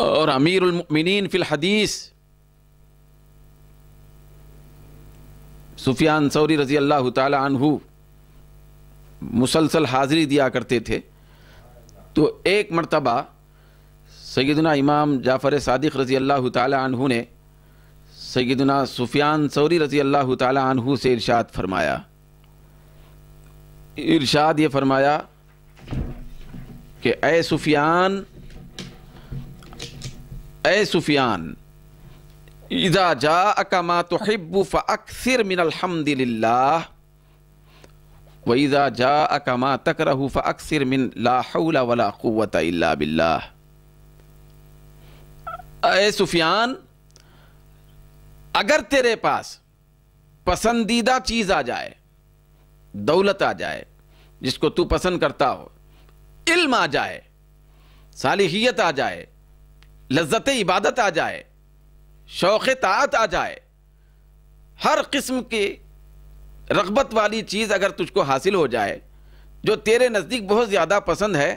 और अमीर उलमिन फिल हदीस सुफियान सौरी रजी अल्लाह तहु मुसलसल हाज़िरी दिया करते थे तो एक मरतबा सैदना इमाम जाफ़र सदक़ रज़ी अल्लाह तहु ने सैदना सुफियान सौरी रज़ी अल्लाह तहु से इरशाद फरमाया इरशाद ये फरमाया कि ए सुफियान ए सुफियान इदा जा अकमा तो हिब्बू फ़िर मिनलहमदिल्ला वईज़ा जा अकमा तक रहू फ़िर मिन लाहौला वला क़ुवत इल्ला बिल्ला ए सुफियान अगर तेरे पास पसंदीदा चीज़ आ जाए दौलत आ जाए जिसको तू पसंद करता हो इल्म आ जाए सालिहियत आ जाए लज्जत इबादत आ जाए शौक़ तात आ जाए हर किस्म की रगबत वाली चीज़ अगर तुझको हासिल हो जाए जो तेरे नज़दीक बहुत ज़्यादा पसंद है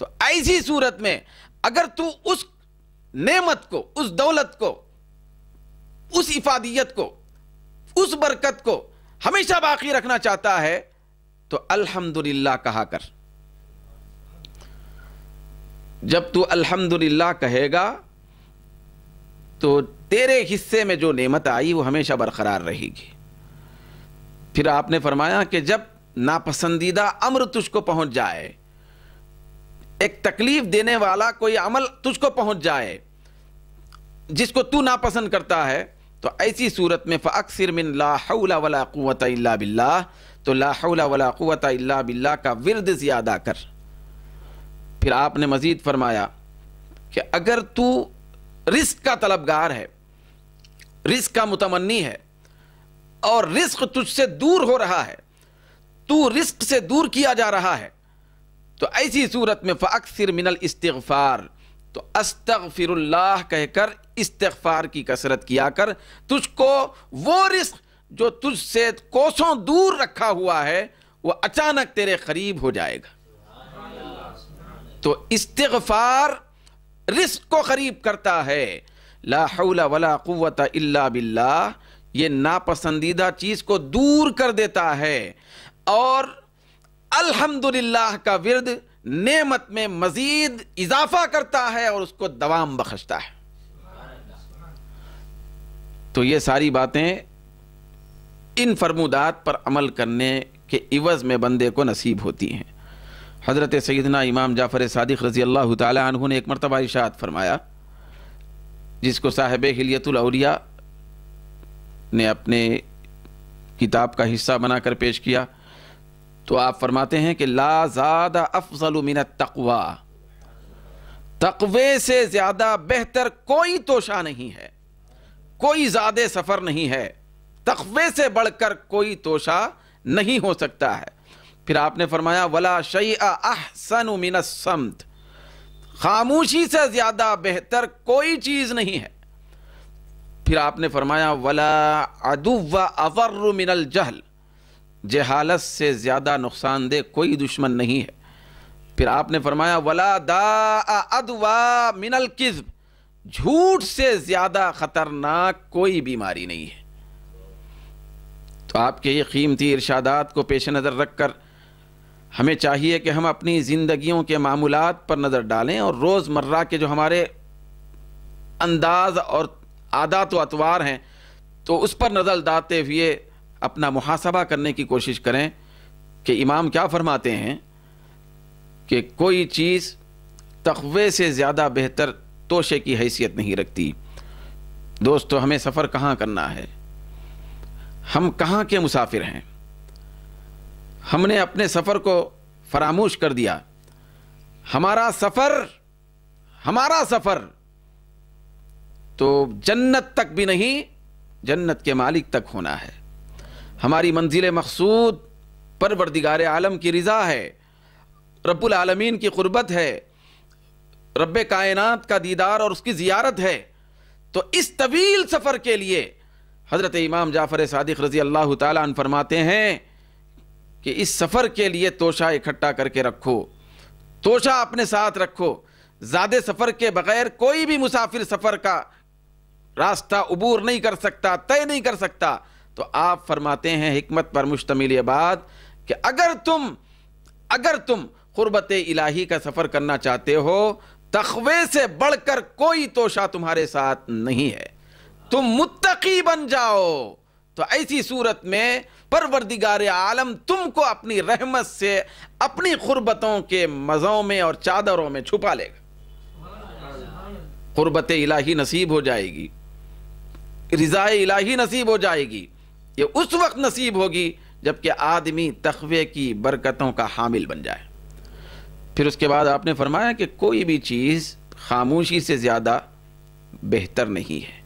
तो ऐसी सूरत में अगर तू उस नेमत को उस दौलत को उस इफादियत को उस बरकत को हमेशा बाकी रखना चाहता है तो अल्हम्दुलिल्लाह कहा कर जब तू अल्हम्दुलिल्लाह कहेगा तो तेरे हिस्से में जो नेमत आई वो हमेशा बरकरार रहेगी फिर आपने फरमाया कि जब नापसंदीदा अम्र तुझको पहुंच जाए एक तकलीफ देने वाला कोई अमल तुझको पहुंच जाए जिसको तू नापसंद करता है तो ऐसी सूरत में फ़ाकसिर मिन लाहौला वला क़ुवत बिल्ला तो लाहौला वला क़ुवत बिल्ला का विरद ज़्यादा कर फिर आपने मजीद फरमाया कि अगर तू रिस्क का तलबगार है रिस्क का मुतमनी है और रिस्क तुझसे दूर हो रहा है तू रिस्क से दूर किया जा रहा है तो ऐसी सूरत में फ़ाकसर मिनल इस्तफ़ार तो अस्तफ़िरल्लाह कहकर इस्तफ़ार की कसरत किया कर तुझको वो रिस्क जो तुझसे कोसों दूर रखा हुआ है वह अचानक तेरे करीब हो जाएगा तो इस्तफार रिस्क को करीब करता है लाहौला वला क़वत इल्ला बिल्ला ये नापसंदीदा चीज़ को दूर कर देता है और अल्हम्दुलिल्लाह का विरद नेमत में मज़ीद इजाफा करता है और उसको दवाम बख्शता है तो ये सारी बातें इन फरमूदात पर अमल करने के इवज़ में बंदे को नसीब होती हैं हज़रत सैदना इमाम जाफ़र सदक़ रज़ी अल्लाह तु ने एक मरतबा इशात फरमाया जिसको साहेब हिलियतुलौलिया ने अपने किताब का हिस्सा बनाकर पेश किया तो आप फरमाते हैं कि लाजादा अफजल मिन तकवा तकवे से ज़्यादा बेहतर कोई तोशा नहीं है कोई ज़्यादा सफ़र नहीं है तकवे से बढ़कर कोई तोशा नहीं हो सकता है फिर आपने फरमाया वला शई अहसन मिनसमत खामोशी से ज़्यादा बेहतर कोई चीज़ नहीं है फिर आपने फरमाया वला अदुव अवर मिनल जहल जहालत से ज़्यादा नुकसानदेह कोई दुश्मन नहीं है फिर आपने फरमाया वला दा अदवा मिनल किस्ब झूठ से ज़्यादा ख़तरनाक कोई बीमारी नहीं है तो आपके ये कीमती इर्शादात को पेश नज़र रखकर कर हमें चाहिए कि हम अपनी ज़िंदगियों के मामूलत पर नज़र डालें और रोज़मर्रा के जो हमारे अंदाज और आदात व अतवार हैं तो उस पर नज़र डालते हुए अपना मुहासबा करने की कोशिश करें कि इमाम क्या फरमाते हैं कि कोई चीज़ तखवे से ज़्यादा बेहतर तोशे की हैसियत नहीं रखती दोस्तों हमें सफ़र कहाँ करना है हम कहाँ के मुसाफिर हैं हमने अपने सफ़र को फरामोश कर दिया हमारा सफ़र हमारा सफ़र तो जन्नत तक भी नहीं जन्नत के मालिक तक होना है हमारी मंजिल मकसूद परवरदिगार आलम की रज़ा है रब्बुल आलमीन की क़ुरबत है रब कायनात का दीदार और उसकी ज़ियारत है तो इस तवील सफ़र के लिए हज़रत इमाम जाफ़र सदक़ रज़ी अल्लाह तरमाते फरमाते हैं कि इस सफ़र के लिए तोशा इकट्ठा करके रखो तोशा अपने साथ रखो ज़्यादा सफ़र के बगैर कोई भी मुसाफिर सफ़र का रास्ता अबूर नहीं कर सकता तय नहीं कर सकता तो आप फरमाते हैं हमत पर मुश्तमिल ये बात कि अगर तुम अगर तुम क़ुरबत इलाही का सफ़र करना चाहते हो तखवे से बढ़कर कोई तोशा तुम्हारे साथ नहीं है तुम मुत्तकी बन जाओ तो ऐसी सूरत में परवरदिगार आलम तुमको अपनी रहमत से अपनी खुरबतों के मज़ों में और चादरों में छुपा लेगा खुरबत इलाही नसीब हो जाएगी रज़ा इलाही नसीब हो जाएगी ये उस वक्त नसीब होगी जबकि आदमी तखवे की बरकतों का हामिल बन जाए फिर उसके बाद आपने फरमाया कि कोई भी चीज़ खामोशी से ज़्यादा बेहतर नहीं है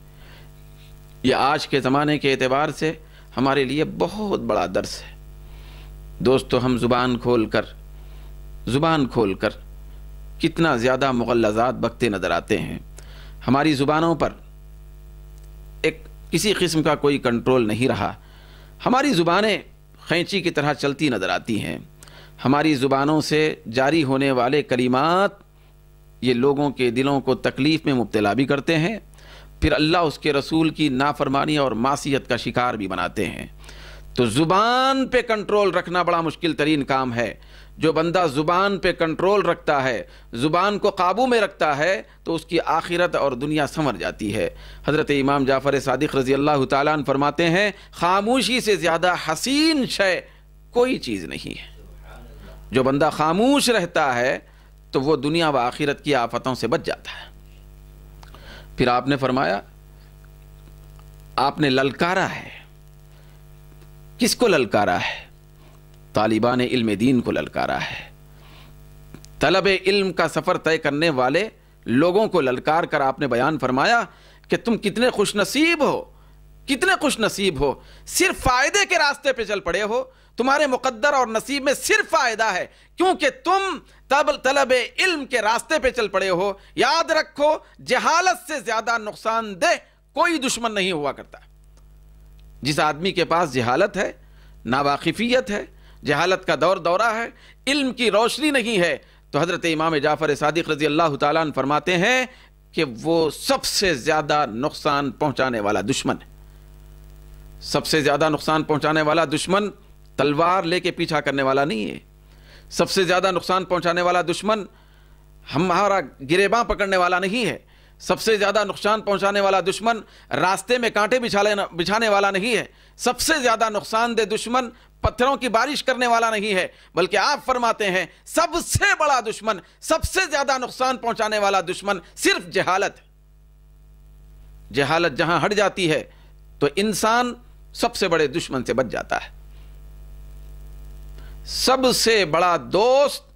यह आज के ज़माने के अतबार से हमारे लिए बहुत बड़ा दर्स है दोस्तों हम ज़ुबान खोल कर ज़ुबान खोल कर कितना ज़्यादा मुगलजात बकते नज़र आते हैं हमारी ज़ुबानों पर एक किसी किस्म का कोई कंट्रोल नहीं रहा हमारी ज़ुबानें खैंची की तरह चलती नज़र आती हैं हमारी ज़ुबानों से जारी होने वाले कलिमात ये लोगों के दिलों को तकलीफ़ में मुब्तला भी करते हैं फिर अल्लाह उसके रसूल की नाफरमानी और मासीत का शिकार भी बनाते हैं तो ज़ुबान पे कंट्रोल रखना बड़ा मुश्किल तरीन काम है जो बंदा ज़ुबान पे कंट्रोल रखता है ज़ुबान को काबू में रखता है तो उसकी आखिरत और दुनिया संवर जाती है हज़रत इमाम जाफ़र सदक़ रज़ी अल्लाह तन फरमाते हैं खामोशी से ज़्यादा हसीन शय कोई चीज़ नहीं है जो बंदा खामोश रहता है तो वो दुनिया व आखिरत की आफतों से बच जाता है फिर आपने फरमाया आपने ललकारा है किसको ललकारा है तालिबान इल्म दीन को ललकारा है तलब इल्म का सफ़र तय करने वाले लोगों को ललकार कर आपने बयान फरमाया कि तुम कितने खुशनसीब हो कितने खुशनसीब हो सिर्फ फ़ायदे के रास्ते पे चल पड़े हो तुम्हारे मुकद्दर और नसीब में सिर्फ फायदा है क्योंकि तुम तब तलब इल्म के रास्ते पे चल पड़े हो याद रखो जहालत से ज्यादा नुकसान दे कोई दुश्मन नहीं हुआ करता जिस आदमी के पास जहालत है नावाकिफियत है जहालत का दौर दौरा है इल्म की रोशनी नहीं है तो हज़रत इमाम जाफ़र सदक रजी अल्लाह तरमाते फरमाते हैं कि वो सबसे ज़्यादा नुकसान पहुंचाने वाला दुश्मन है सबसे ज़्यादा नुकसान पहुंचाने वाला दुश्मन तलवार लेके पीछा करने वाला नहीं है सबसे ज़्यादा नुकसान पहुंचाने वाला दुश्मन हमारा गिरेबा पकड़ने वाला नहीं है सबसे ज़्यादा नुकसान पहुंचाने वाला दुश्मन रास्ते में कांटे बिछा बिछाने वाला नहीं है सबसे ज़्यादा नुकसानदेह दुश्मन पत्थरों की बारिश करने वाला नहीं है बल्कि आप फरमाते हैं सबसे बड़ा दुश्मन सबसे ज़्यादा नुकसान पहुंचाने वाला दुश्मन सिर्फ जहालत जहालत जहां हट जाती है तो इंसान सबसे बड़े दुश्मन से बच जाता है सबसे बड़ा दोस्त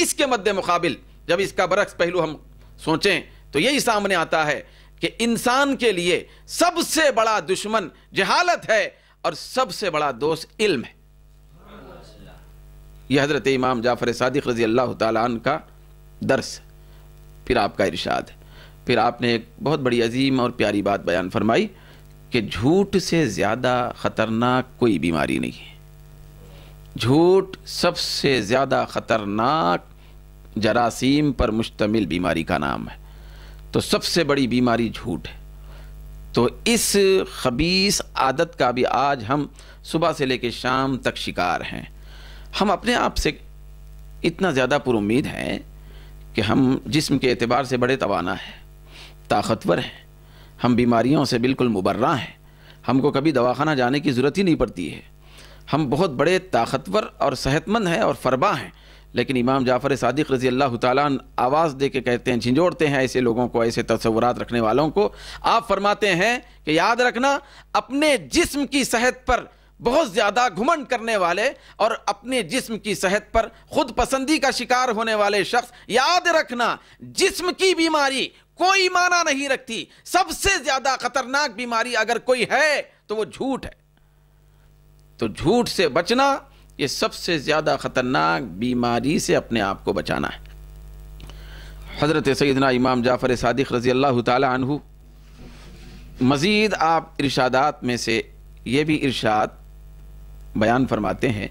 इसके मध्य मुकाबिल जब इसका बरक्स पहलू हम सोचें तो यही सामने आता है कि इंसान के लिए सबसे बड़ा दुश्मन जहालत है और सबसे बड़ा दोस्त इल्म है यह हज़रत इमाम जाफ़र सादिक रज़ी अल्लाह तन का दर्स फिर आपका इरशाद फिर आपने एक बहुत बड़ी अजीम और प्यारी बात बयान फरमाई कि झूठ से ज़्यादा ख़तरनाक कोई बीमारी नहीं है झूठ सबसे ज़्यादा ख़तरनाक जरासीम पर मुश्तमिल बीमारी का नाम है तो सबसे बड़ी बीमारी झूठ है तो इस खबीस आदत का भी आज हम सुबह से लेकर शाम तक शिकार हैं हम अपने आप से इतना ज़्यादा पुरुद हैं कि हम जिस्म के अतबार से बड़े तोाना हैं ताकतवर हैं हम बीमारियों से बिल्कुल मुबर्रा हैं हमको कभी दवाखाना जाने की ज़रूरत ही नहीं पड़ती है हम बहुत बड़े ताकतवर और सेहतमंद हैं और फरबा हैं लेकिन इमाम जाफ़र सदक रज़ी अल्लाह ताली आवाज़ दे के कहते हैं झिझोड़ते हैं ऐसे लोगों को ऐसे तस्वूर रखने वालों को आप फरमाते हैं कि याद रखना अपने जिस्म की सेहत पर बहुत ज़्यादा घुमंड करने वाले और अपने जिस्म की सेहत पर खुद पसंदी का शिकार होने वाले शख्स याद रखना जिस्म की बीमारी कोई माना नहीं रखती सबसे ज़्यादा खतरनाक बीमारी अगर कोई है तो वो झूठ है तो झूठ से बचना ये सबसे ज़्यादा ख़तरनाक बीमारी से अपने आप को बचाना है हज़रत सैदना इमाम जाफ़र सदक़ रज़ी अल्लाह तहु मज़ीद आप इर्शादात में से ये भी इर्शाद बयान फरमाते हैं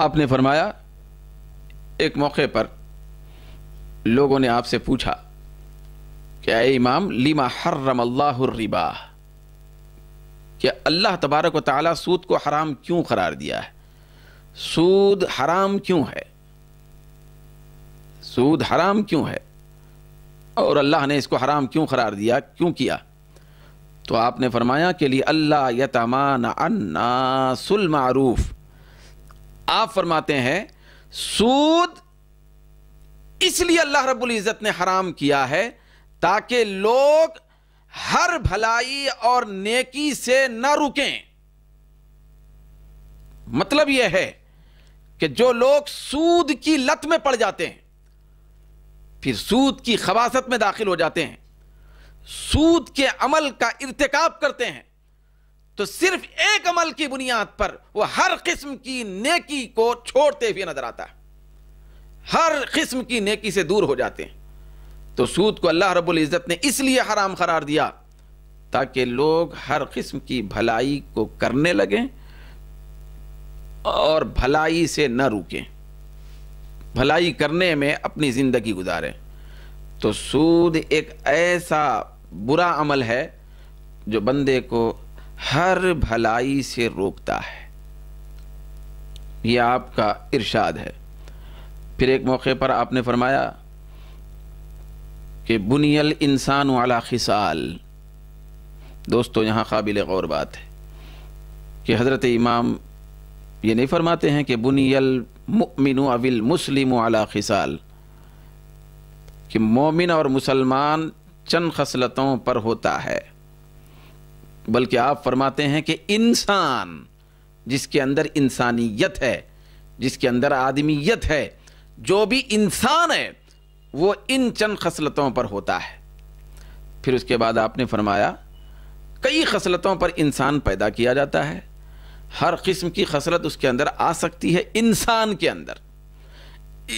आपने फरमाया एक मौके पर लोगों ने आपसे पूछा क्या इमाम लिमा हर्रम अल्लाह रिबा कि अल्लाह तबारक व ताली सूद को हराम क्यों करार दिया है सूद हराम क्यों है सूद हराम क्यों है और अल्लाह ने इसको हराम क्यों करार दिया क्यों किया तो आपने फरमाया के लिए अल्लाह यतमान सुल मारूफ आप फरमाते हैं सूद इसलिए अल्लाह रब्बुल इज़्ज़त ने हराम किया है ताकि लोग हर भलाई और नेकी से न रुकें मतलब यह है कि जो लोग सूद की लत में पड़ जाते हैं फिर सूद की खबासत में दाखिल हो जाते हैं सूद के अमल का इरतकब करते हैं तो सिर्फ एक अमल की बुनियाद पर वह हर किस्म की नेकी को छोड़ते हुए नजर आता है हर किस्म की नेकी से दूर हो जाते हैं तो सूद को अल्लाह रब्बुल इज़्ज़त ने इसलिए हराम करार दिया ताकि लोग हर किस्म की भलाई को करने लगें और भलाई से न रुकें भलाई करने में अपनी ज़िंदगी गुजारें तो सूद एक ऐसा बुरा अमल है जो बंदे को हर भलाई से रोकता है यह आपका इरशाद है फिर एक मौके पर आपने फरमाया कि बुनियल इंसान वाला खिसाल दोस्तों यहाँ काबिल गौर बात है कि हज़रत इमाम ये नहीं फरमाते हैं कि बुनियल मुमिन अविल मुस्लिम वाला खिसाल कि मोमिन और मुसलमान चंद खसलतों पर होता है बल्कि आप फरमाते हैं कि इंसान जिसके अंदर इंसानियत है जिसके अंदर आदमीयत है जो भी इंसान है वो इन चंद खसलतों पर होता है फिर उसके बाद आपने फरमाया कई खसलतों पर इंसान पैदा किया जाता है हर किस्म की खसलत उसके अंदर आ सकती है इंसान के अंदर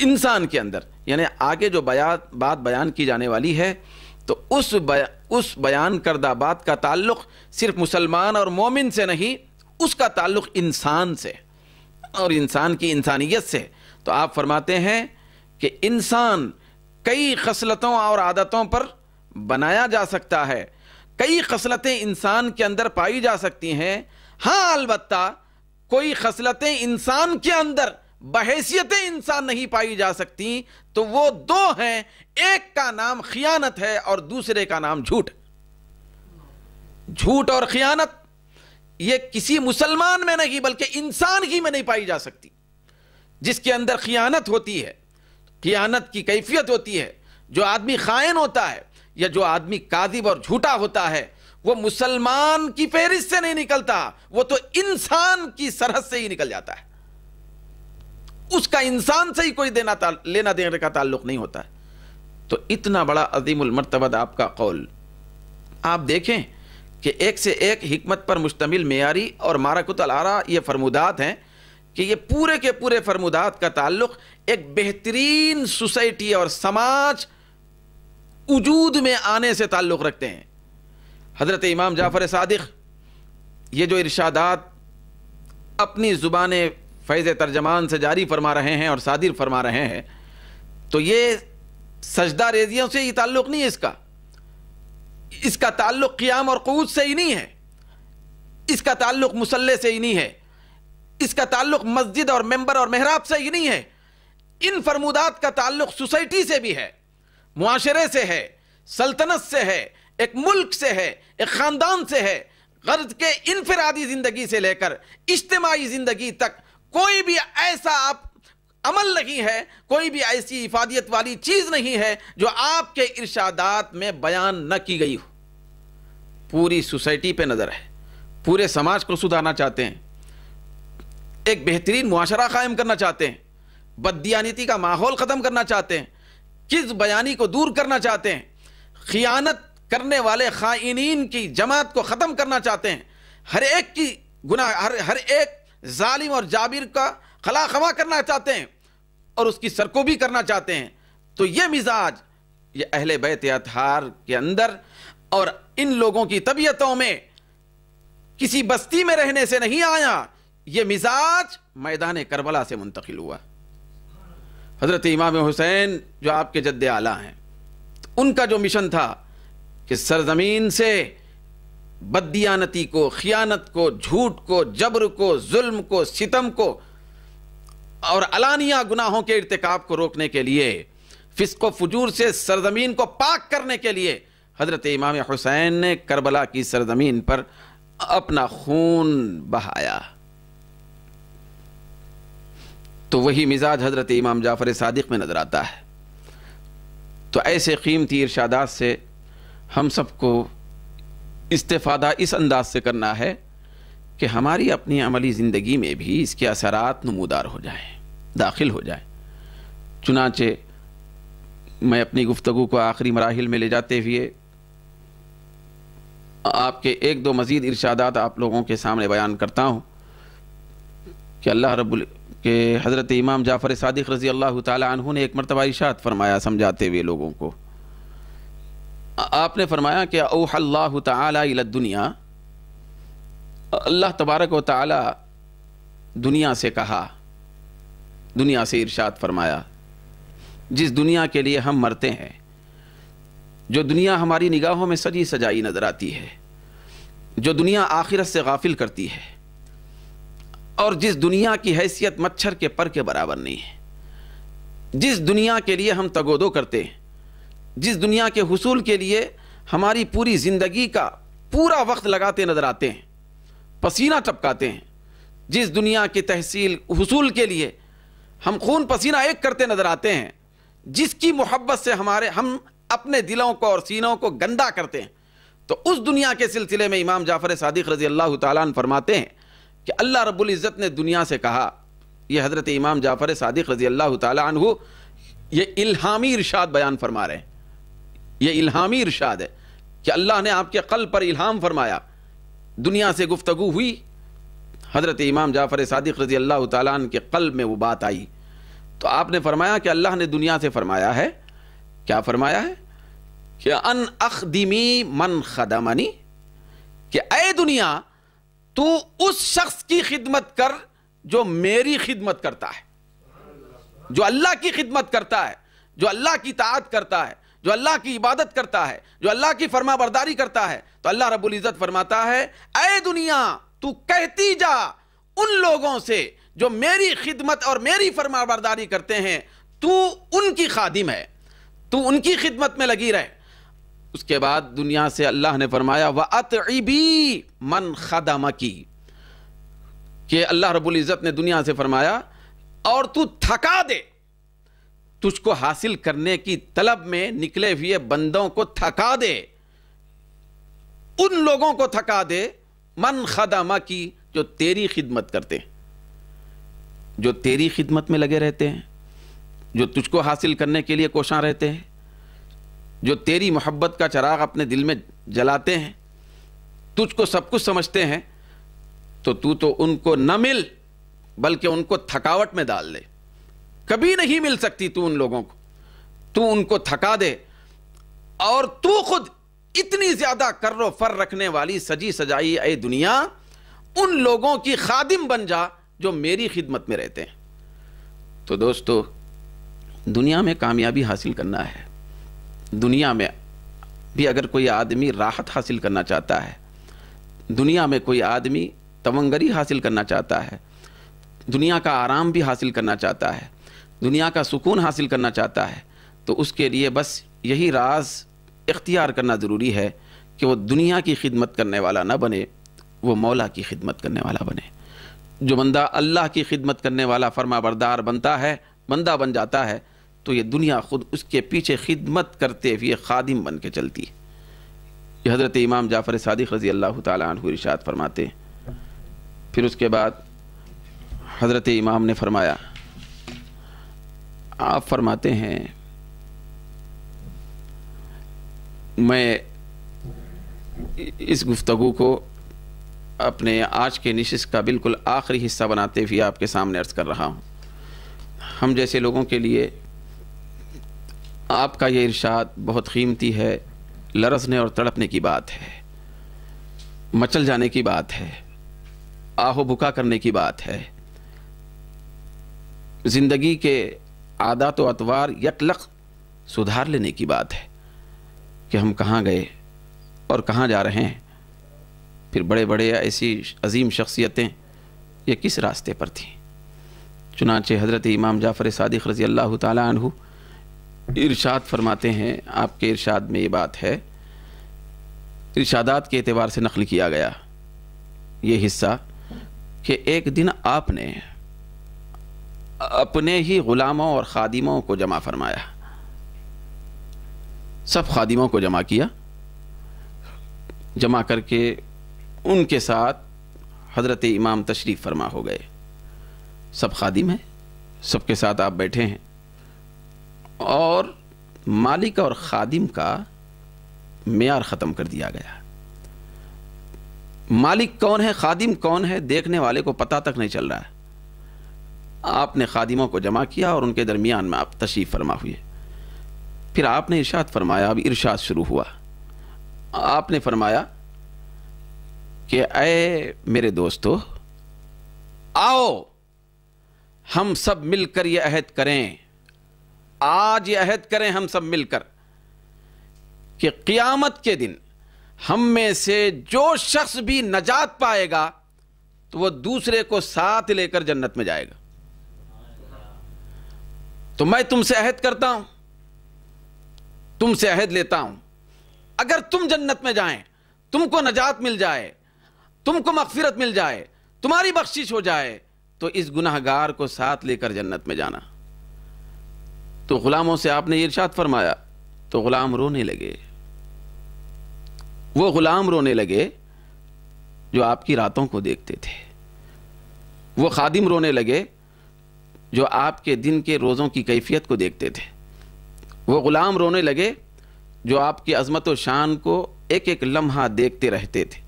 इंसान के अंदर यानी आगे जो बया बात बयान की जाने वाली है तो उस बया, उस बयान करदा बात का ताल्लुक़ सिर्फ मुसलमान और मोमिन से नहीं उसका ताल्लुक़ इंसान से और इंसान की इंसानियत से तो आप फरमाते हैं कि इंसान कई खसलतों और आदतों पर बनाया जा सकता है कई खसलतें इंसान के अंदर पाई जा सकती हैं हाँ अलबत् कोई खसलतें इंसान के अंदर बहसीत इंसान नहीं पाई जा सकती तो वो दो हैं एक का नाम खियानत है और दूसरे का नाम झूठ झूठ और खियानत ये किसी मुसलमान में नहीं बल्कि इंसान ही में नहीं पाई जा सकती जिसके अंदर खियानत होती है खियानत की कैफियत होती है जो आदमी खायन होता है या जो आदमी कादिब और झूठा होता है वो मुसलमान की फहरिस्त से नहीं निकलता वो तो इंसान की सरहद से ही निकल जाता है उसका इंसान से ही कोई देना लेना देने का ताल्लुक नहीं होता है तो इतना बड़ा अजीमरतबद आपका कौल आप देखें कि एक से एक हमत पर मुश्तमिल मैारी और मारकुत आरा ये फरमुदात हैं कि ये पूरे के पूरे फरमुदात का ताल्लुक एक बेहतरीन सोसाइटी और समाज वजूद में आने से ताल्लुक़ रखते हैं हज़रत इमाम जाफ़र सदक़ ये जो इर्शादात अपनी ज़ुबान फैज़ तर्जमान से जारी फरमा रहे हैं और सादिर फरमा रहे हैं तो ये सजदा रेजियों से ही ताल्लुक़ नहीं है इसका इसका ताल्लुक़ क़ियाम और कूद से ही नहीं है इसका ताल्लुक़ मुसल्ले से ही नहीं है इसका ताल्लुक मस्जिद और मेंबर और मेहराब से ही नहीं है इन फरमूदात का ताल्लुक सोसाइटी से भी है मुआशरे से है सल्तनत से है एक मुल्क से है एक ख़ानदान से है गर्ज के इनफरादी ज़िंदगी से लेकर इज्तमाही ज़िंदगी तक कोई भी ऐसा आप अमल नहीं है कोई भी ऐसी इफादियत वाली चीज़ नहीं है जो आपके इर्शादात में बयान न की गई हो पूरी सोसाइटी पे नज़र है पूरे समाज को सुधारना चाहते हैं एक बेहतरीन मुआरा कायम करना चाहते हैं बदयानीति का माहौल ख़त्म करना चाहते हैं किस बयानी को दूर करना चाहते हैं खियानत करने वाले खाइनीन की जमात को ख़त्म करना चाहते हैं हर एक की गुना हर हर एक जालिम और जाबिर का खला खमा करना चाहते हैं और उसकी सरकोबी करना चाहते हैं तो ये मिजाज ये अहल बैत अतहार के अंदर और इन लोगों की तबीयतों में किसी बस्ती में रहने से नहीं आया ये मिजाज मैदान करबला से मुंतकिल हुआ हज़रत इमाम हुसैन जो आपके जद्दे आला हैं उनका जो मिशन था कि सरजमीन से बददियानती को ख़ियानत को झूठ को जबर को जुल्म को सितम को और अलानिया गुनाहों के इरतकाब को रोकने के लिए फिसको फजूर से सरजमीन को पाक करने के लिए हज़रत इमाम हुसैन ने करबला की सरजमीन पर अपना खून बहाया तो वही मिजाज हज़रत इमाम जाफ़र सादिक में नज़र आता है तो ऐसे कीमती इर्शादात से हम सबको इस्तादा इस अंदाज से करना है कि हमारी अपनी अमली ज़िंदगी में भी इसके असरात नमूदार हो जाएँ दाखिल हो जाए चुनाचे मैं अपनी गुफ्तु को आखिरी मराहल में ले जाते हुए आपके एक दो मज़ीद इर्शादात आप लोगों के सामने बयान करता हूँ कि अल्लाह रबुल कि हज़रत इमाम जाफ़र सदक़ रज़ी अल्लाह तु ने एक मरतबा इशात फरमाया समझाते हुए लोगों को आपने फरमाया कि ओह दुनिया अल्लाह तबारक व ताली दुनिया से कहा दुनिया से इरशाद फरमाया जिस दुनिया के लिए हम मरते हैं जो दुनिया हमारी निगाहों में सजी सजाई नज़र आती है जो दुनिया आखिरत से गाफिल करती है और जिस दुनिया की हैसियत मच्छर के पर के बराबर नहीं है जिस दुनिया के लिए हम तगोदो करते हैं जिस दुनिया के हसूल के लिए हमारी पूरी ज़िंदगी का पूरा वक्त लगाते नज़र आते हैं पसीना टपकाते हैं जिस दुनिया की तहसील हसूल के लिए हम खून पसीना एक करते नज़र आते हैं जिसकी मोहब्बत से हमारे हम अपने दिलों को और सीनों को गंदा करते हैं तो उस दुनिया के सिलसिले में इमाम जाफ़र सदक़ रज़ी अल्लाह तरमाते हैं कि अल्लाह रब्बुल इज़्ज़त ने दुनिया से कहा ये हज़रत इमाम जाफ़र सादिक रज़ी अल्लाह तु ये इल्हामी इरशाद बयान फरमा रहे हैं ये इल्हामी इरशाद है कि अल्लाह ने आपके कल पर इल्हाम फरमाया दुनिया से गुफ्तगु हुई हज़रत इमाम जाफ़र सादिक रज़ी अल्लाह तन के कल में वो बात आई तो आपने फरमाया कि अल्लाह ने दुनिया से फरमाया है क्या फरमाया है कि अन अखदमी मन खदमनी कि अ दुनिया तू उस शख्स की खिदमत कर जो मेरी खिदमत करता है जो अल्लाह की खिदमत करता है जो अल्लाह की ताद करता है जो अल्लाह की इबादत करता है जो अल्लाह की फरमा बरदारी करता है तो अल्लाह रबुल इज़्ज़त फरमाता है ए दुनिया तू कहती जा उन लोगों से जो मेरी खिदमत और मेरी फरमा बरदारी करते हैं तू उनकी खादिम है तू उनकी खिदमत में लगी रहे उसके बाद दुनिया से अल्लाह ने फरमाया व अतबी मन खदम की कि अल्लाह रबुल इज़्ज़त ने दुनिया से फरमाया और तू थका दे तुझको हासिल करने की तलब में निकले हुए बंदों को थका दे उन लोगों को थका दे मन खदमा की जो तेरी खिदमत करते जो तेरी खिदमत में लगे रहते हैं जो तुझको हासिल करने के लिए कोशां रहते हैं जो तेरी मोहब्बत का चराग अपने दिल में जलाते हैं तुझको सब कुछ समझते हैं तो तू तो उनको न मिल बल्कि उनको थकावट में डाल दे कभी नहीं मिल सकती तू उन लोगों को तू उनको थका दे और तू खुद इतनी ज्यादा करो फर रखने वाली सजी सजाई ए दुनिया उन लोगों की खादिम बन जा जो मेरी खिदमत में रहते हैं तो दोस्तों दुनिया में कामयाबी हासिल करना है दुनिया में भी अगर कोई आदमी राहत हासिल करना चाहता है दुनिया में कोई आदमी तवंगरी हासिल करना चाहता है दुनिया का आराम भी हासिल करना चाहता है दुनिया का सुकून हासिल करना चाहता है तो उसके लिए बस यही राज इख्तियार करना ज़रूरी है कि वो दुनिया की खिदमत करने वाला ना बने वो मौला की खिदमत करने वाला बने जो बंदा अल्लाह की खिदमत करने वाला फर्मा बरदार बनता है बंदा बन जाता है तो ये दुनिया खुद उसके पीछे खिदमत करते हुए खादिम बन के चलती है ये हज़रत इमाम जाफ़र सदक़ रज़ी अल्लाह तु इरशाद फरमाते फिर उसके बाद हज़रत इमाम ने फरमाया आप फरमाते हैं मैं इस गुफ्तु को अपने आज के नशस्त का बिल्कुल आखिरी हिस्सा बनाते हुए आपके सामने अर्ज़ कर रहा हूँ हम जैसे लोगों के लिए आपका ये इरशाद बहुत कीमती है लरसने और तड़पने की बात है मचल जाने की बात है आहो बुका करने की बात है ज़िंदगी के आदात व अतवार यकलक सुधार लेने की बात है कि हम कहाँ गए और कहाँ जा रहे हैं फिर बड़े बड़े ऐसी अजीम शख्सियतें ये किस रास्ते पर थीं चुनाचे हज़रत इमाम जाफ़र सदक़ रज़ी अल्लाह तु इरशाद फरमाते हैं आपके इरशाद में ये बात है इरशादात के अतबार से नकल किया गया ये हिस्सा कि एक दिन आपने अपने ही ग़ुलामों और ख़ादिमों को जमा फरमाया सब खादिमों को जमा किया जमा करके उनके साथ हज़रत इमाम तशरीफ़ फरमा हो गए सब खादिम हैं सबके साथ आप बैठे हैं और मालिक और खादिम का मैार ख़त्म कर दिया गया मालिक कौन है खादिम कौन है देखने वाले को पता तक नहीं चल रहा है आपने खादिमों को जमा किया और उनके दरमियान में आप तशरीफ़ फरमा हुए फिर आपने इरशाद फरमाया अब इरशाद शुरू हुआ आपने फरमाया कि अय मेरे दोस्तों आओ हम सब मिलकर यह अहद करें आज ये अहद करें हम सब मिलकर कि क़ियामत के दिन हम में से जो शख्स भी नजात पाएगा तो वह दूसरे को साथ लेकर जन्नत में जाएगा तो मैं तुमसे अहद करता हूं तुमसे अहद लेता हूं अगर तुम जन्नत में जाए तुमको नजात मिल जाए तुमको मगफिरत मिल जाए तुम्हारी बख्शिश हो जाए तो इस गुनाहगार को साथ लेकर जन्नत में जाना तो ग़ुलामों से आपने इर्शाद फरमाया तो ग़ुलाम रोने लगे वो ग़ुलाम रोने लगे जो आपकी रातों को देखते थे वो खादिम रोने लगे जो आपके दिन के रोज़ों की कैफियत को देखते थे वो ग़ुलाम रोने लगे जो आपकी अजमत व शान को एक एक लम्हा देखते रहते थे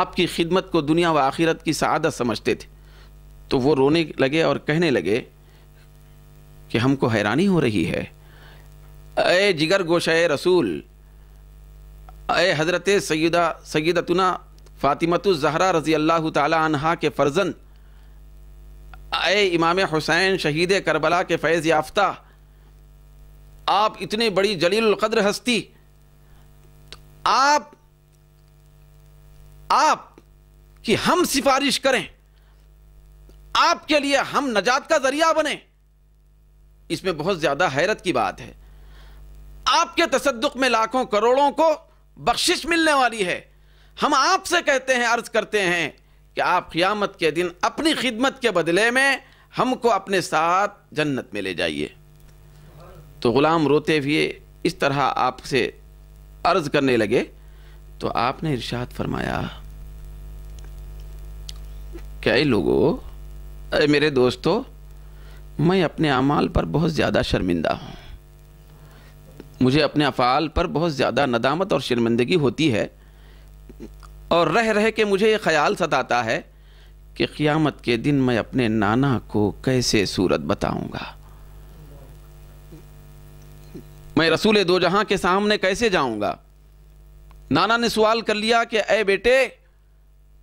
आपकी खिदमत को दुनिया व आखिरत की सादत समझते थे तो वो रोने लगे और कहने लगे कि हमको हैरानी हो रही है अय जिगर गोशे रसूल अय हज़रत सैदा सैदतना फ़ातिमत ज़हरा रज़ी अल्लाह तहा के फ़र्जन अय इमाम हुसैन शहीद करबला के फैज़ याफ्ता आप इतने बड़ी जलीलक़द्र हस्ती तो आप आप कि हम सिफारिश करें आपके लिए हम नजात का ज़रिया बने इसमें बहुत ज़्यादा हैरत की बात है आपके तसदुक में लाखों करोड़ों को बख्शिश मिलने वाली है हम आपसे कहते हैं अर्ज करते हैं कि आप क़ियामत के दिन अपनी खिदमत के बदले में हमको अपने साथ जन्नत में ले जाइए तो ग़ुलाम रोते हुए इस तरह आपसे अर्ज़ करने लगे तो आपने इरशाद फरमाया क्या लोगों मेरे दोस्तों मैं अपने अमाल पर बहुत ज़्यादा शर्मिंदा हूँ मुझे अपने अफ़ाल पर बहुत ज़्यादा नदामत और शर्मिंदगी होती है और रह रह के मुझे ये ख्याल सताता है कि क़ियामत के दिन मैं अपने नाना को कैसे सूरत बताऊँगा मैं रसूल दो जहाँ के सामने कैसे जाऊँगा नाना ने सवाल कर लिया कि अ बेटे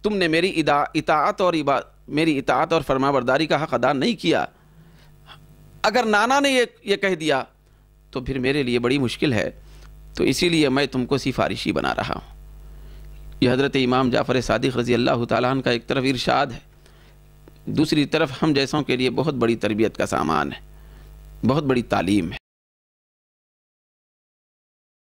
तुमने मेरी इदा इतात और इबा मेरी इतात और फरमाबरदारी का हक अदा नहीं किया अगर नाना ने ये ये कह दिया तो फिर मेरे लिए बड़ी मुश्किल है तो इसीलिए मैं तुमको सिफारिशी बना रहा हूँ यह हज़रत इमाम जाफ़र सादिक रज़ी अल्लाह तन का एक तरफ इरशाद है दूसरी तरफ हम जैसों के लिए बहुत बड़ी तरबियत का सामान है बहुत बड़ी तालीम है